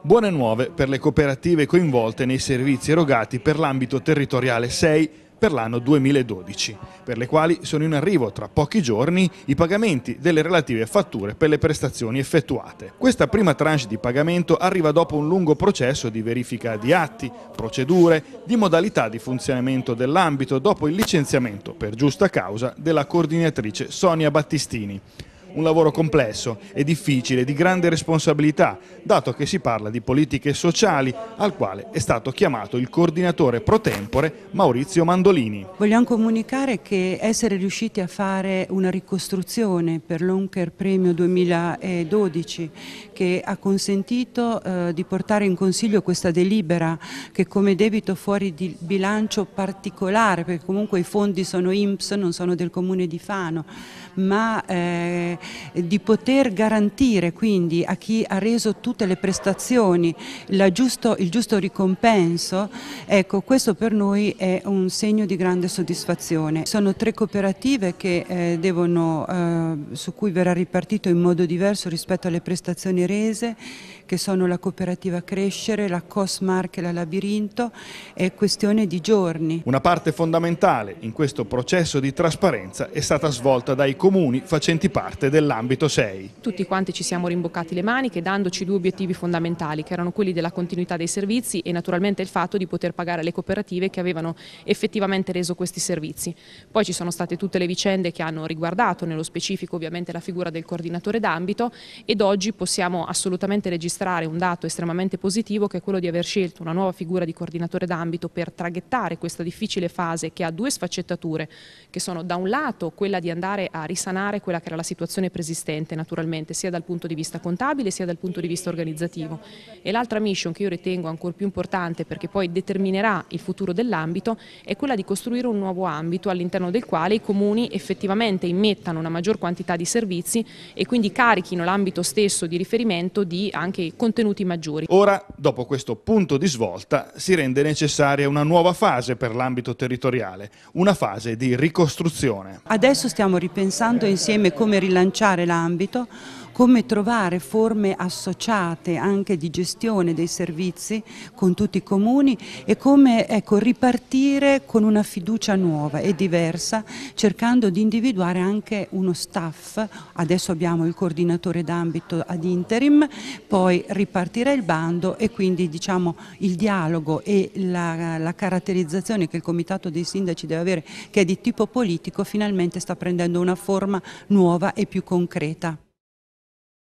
Buone nuove per le cooperative coinvolte nei servizi erogati per l'ambito territoriale 6 per l'anno 2012, per le quali sono in arrivo tra pochi giorni i pagamenti delle relative fatture per le prestazioni effettuate. Questa prima tranche di pagamento arriva dopo un lungo processo di verifica di atti, procedure, di modalità di funzionamento dell'ambito dopo il licenziamento per giusta causa della coordinatrice Sonia Battistini, un lavoro complesso e difficile, di grande responsabilità, dato che si parla di politiche sociali, al quale è stato chiamato il coordinatore pro tempore Maurizio Mandolini. Vogliamo comunicare che essere riusciti a fare una ricostruzione per l'Unker Premio 2012 che ha consentito eh, di portare in Consiglio questa delibera che come debito fuori di bilancio particolare, perché comunque i fondi sono IMPS, non sono del Comune di Fano, ma eh, eh, di poter garantire quindi a chi ha reso tutte le prestazioni giusto, il giusto ricompenso, ecco questo per noi è un segno di grande soddisfazione. Sono tre cooperative che, eh, devono, eh, su cui verrà ripartito in modo diverso rispetto alle prestazioni rese, che sono la cooperativa Crescere, la Cosmark e la Labirinto, è questione di giorni. Una parte fondamentale in questo processo di trasparenza è stata svolta dai comuni facenti parte parte dell'ambito 6. Tutti quanti ci siamo rimboccati le maniche dandoci due obiettivi fondamentali che erano quelli della continuità dei servizi e naturalmente il fatto di poter pagare le cooperative che avevano effettivamente reso questi servizi. Poi ci sono state tutte le vicende che hanno riguardato nello specifico ovviamente la figura del coordinatore d'ambito ed oggi possiamo assolutamente registrare un dato estremamente positivo che è quello di aver scelto una nuova figura di coordinatore d'ambito per traghettare questa difficile fase che ha due sfaccettature che sono da un lato quella di andare a risanare quella che era la situazione situazione preesistente naturalmente, sia dal punto di vista contabile sia dal punto di vista organizzativo. E l'altra mission che io ritengo ancora più importante perché poi determinerà il futuro dell'ambito è quella di costruire un nuovo ambito all'interno del quale i comuni effettivamente immettano una maggior quantità di servizi e quindi carichino l'ambito stesso di riferimento di anche contenuti maggiori. Ora, dopo questo punto di svolta, si rende necessaria una nuova fase per l'ambito territoriale, una fase di ricostruzione. Adesso stiamo ripensando insieme come rilanciare rilanciare l'ambito come trovare forme associate anche di gestione dei servizi con tutti i comuni e come ecco, ripartire con una fiducia nuova e diversa cercando di individuare anche uno staff, adesso abbiamo il coordinatore d'ambito ad interim, poi ripartirà il bando e quindi diciamo, il dialogo e la, la caratterizzazione che il Comitato dei Sindaci deve avere che è di tipo politico finalmente sta prendendo una forma nuova e più concreta.